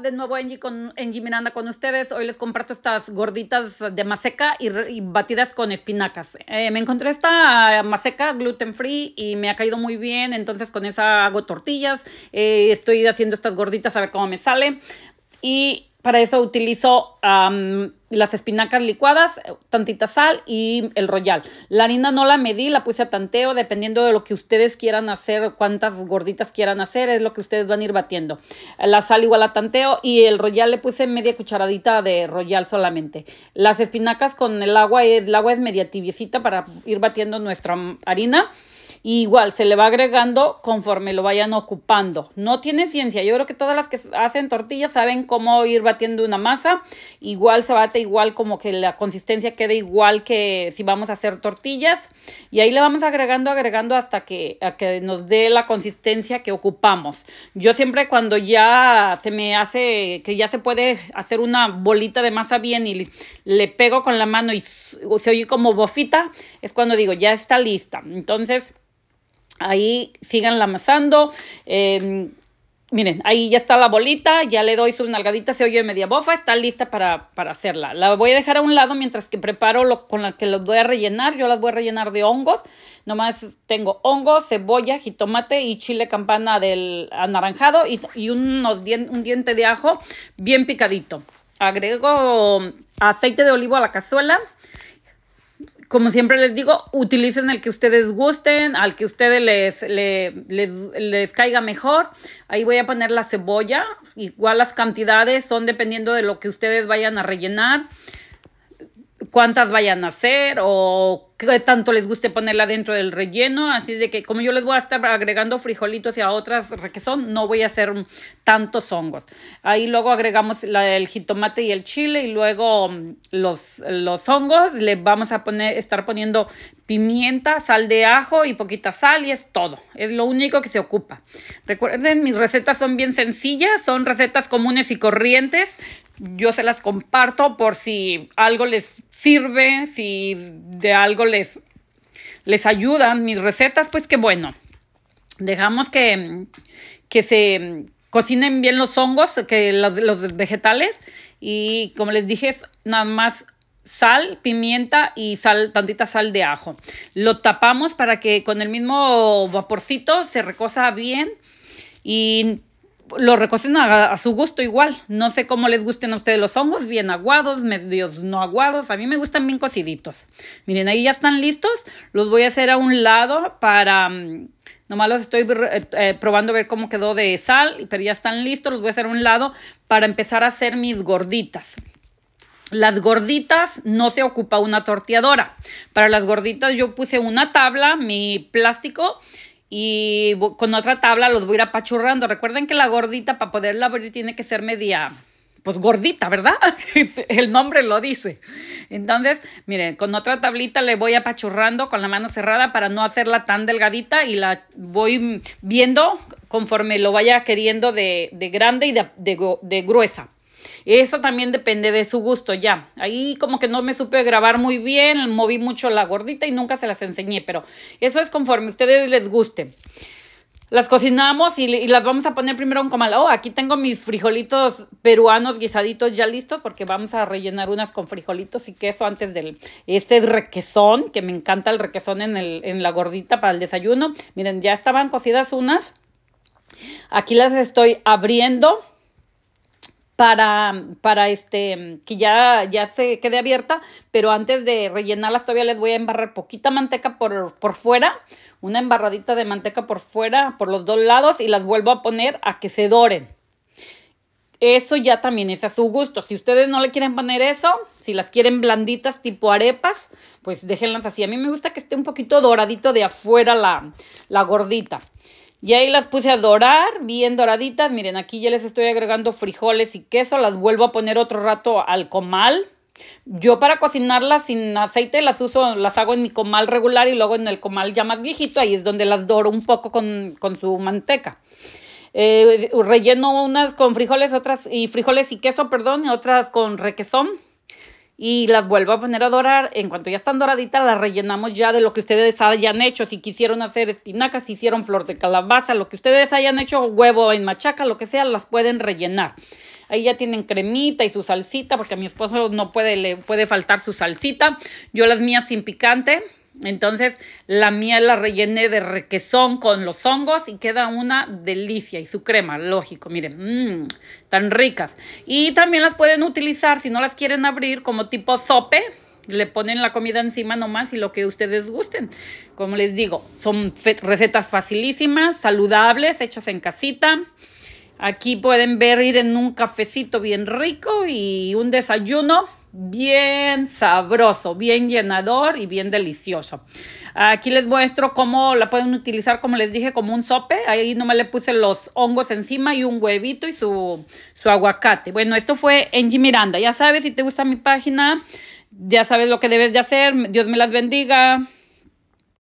de nuevo Angie, con, Miranda con ustedes. Hoy les comparto estas gorditas de maseca y, batidas con espinacas. Eh, me encontré esta eh, maseca gluten free y me ha caído muy bien. Entonces con esa hago tortillas. Eh, estoy haciendo estas gorditas a ver cómo me sale. Y para eso utilizo las espinacas licuadas, tantita sal y el royal. La harina no la medí, la puse a tanteo, dependiendo de lo que ustedes quieran hacer, cuántas gorditas quieran hacer, es lo que ustedes van a ir batiendo. La sal igual a tanteo y el royal le puse media cucharadita de royal solamente. Las espinacas con el agua, el agua es media tibiecita para ir batiendo nuestra harina igual se le va agregando conforme lo vayan ocupando. No tiene ciencia. Yo creo que todas las que hacen tortillas saben cómo ir batiendo una masa. Igual se bate igual como que la consistencia quede igual que si vamos a hacer tortillas. Y ahí le vamos agregando, agregando hasta que, a que nos dé la consistencia que ocupamos. Yo siempre cuando ya se me hace, que ya se puede hacer una bolita de masa bien y le, le pego con la mano y se oye como bofita, es cuando digo, ya está lista. Entonces Ahí sigan amasando. Eh, miren, ahí ya está la bolita, ya le doy su nalgadita, se oye media bofa, está lista para, para hacerla. La voy a dejar a un lado mientras que preparo lo, con la que los voy a rellenar. Yo las voy a rellenar de hongos. Nomás tengo hongos, cebolla, jitomate y chile campana del anaranjado y, y unos un diente de ajo bien picadito. Agrego aceite de olivo a la cazuela como siempre les digo, utilicen el que ustedes gusten, al que ustedes les, caiga mejor. Ahí voy a poner la cebolla. Igual las cantidades son dependiendo de lo que ustedes vayan a rellenar, cuántas vayan a hacer o que tanto les guste ponerla dentro del relleno, así de que como yo les voy a estar agregando frijolitos y a otras son no voy a hacer tantos hongos. Ahí luego agregamos la, el jitomate y el chile y luego mm, los, los hongos, le vamos a poner, estar poniendo pimienta, sal de ajo y poquita sal y es todo. Es lo único que se ocupa. Recuerden, mis recetas son bien sencillas, son recetas comunes y corrientes. Yo se las comparto por si algo les sirve, si de algo les, les ayudan mis recetas, pues qué bueno. Dejamos que, se cocinen bien los hongos, que los, los vegetales y como les dije, es nada más sal, pimienta y sal, tantita sal de ajo. Lo tapamos para que con el mismo vaporcito se recosa bien y lo recocen a, su gusto igual. No sé cómo les gusten a ustedes los hongos, bien aguados, medios no aguados. A mí me gustan bien cociditos. Miren, ahí ya están listos. Los voy a hacer a un lado para... Mm, nomás los estoy eh, eh, probando a ver cómo quedó de sal, pero ya están listos. Los voy a hacer a un lado para empezar a hacer mis gorditas. Las gorditas no se ocupa una torteadora. Para las gorditas yo puse una tabla, mi plástico, y con otra tabla los voy a ir apachurrando. Recuerden que la gordita para poderla abrir tiene que ser media, pues gordita, ¿verdad? El nombre lo dice. Entonces, miren, con otra tablita le voy apachurrando con la mano cerrada para no hacerla tan delgadita y la voy viendo conforme lo vaya queriendo de, grande y de gruesa. Eso también depende de su gusto ya. Ahí como que no me supe grabar muy bien, moví mucho la gordita y nunca se las enseñé, pero eso es conforme a ustedes les guste. Las cocinamos y, las vamos a poner primero en comal. Oh, aquí tengo mis frijolitos peruanos guisaditos ya listos porque vamos a rellenar unas con frijolitos y queso antes del... Este es requesón, que me encanta el requesón en, el, en la gordita para el desayuno. Miren, ya estaban cocidas unas. Aquí las estoy abriendo para, para este, que ya, ya se quede abierta, pero antes de rellenarlas todavía les voy a embarrar poquita manteca por, fuera, una embarradita de manteca por fuera, por los dos lados y las vuelvo a poner a que se doren. Eso ya también es a su gusto. Si ustedes no le quieren poner eso, si las quieren blanditas tipo arepas, pues déjenlas así. A mí me gusta que esté un poquito doradito de afuera la gordita. Y ahí las puse a dorar, bien doraditas. Miren, aquí ya les estoy agregando frijoles y queso. Las vuelvo a poner otro rato al comal. Yo para cocinarlas sin aceite las uso, las hago en mi comal regular y luego en el comal ya más viejito, ahí es donde las doro un poco con, su manteca. Eh, relleno unas con frijoles, otras y frijoles y queso, perdón, y otras con requesón y las vuelvo a poner a dorar. En cuanto ya están doraditas, las rellenamos ya de lo que ustedes hayan hecho. Si quisieron hacer espinacas, si hicieron flor de calabaza, lo que ustedes hayan hecho, huevo en machaca, lo que sea, las pueden rellenar. Ahí ya tienen cremita y su salsita, porque a mi esposo no puede, le puede faltar su salsita. Yo las mías sin picante. Entonces la mía la rellené de requesón con los hongos y queda una delicia. Y su crema, lógico, miren, mmm, tan ricas. Y también las pueden utilizar si no las quieren abrir como tipo sope. Le ponen la comida encima nomás y lo que ustedes gusten. Como les digo, son recetas facilísimas, saludables, hechas en casita. Aquí pueden ver ir en un cafecito bien rico y un desayuno bien sabroso, bien llenador y bien delicioso. Aquí les muestro cómo la pueden utilizar, como les dije, como un sope. Ahí nomás le puse los hongos encima y un huevito y su, su aguacate. Bueno, esto fue Angie Miranda. Ya sabes, si te gusta mi página, ya sabes lo que debes de hacer. Dios me las bendiga.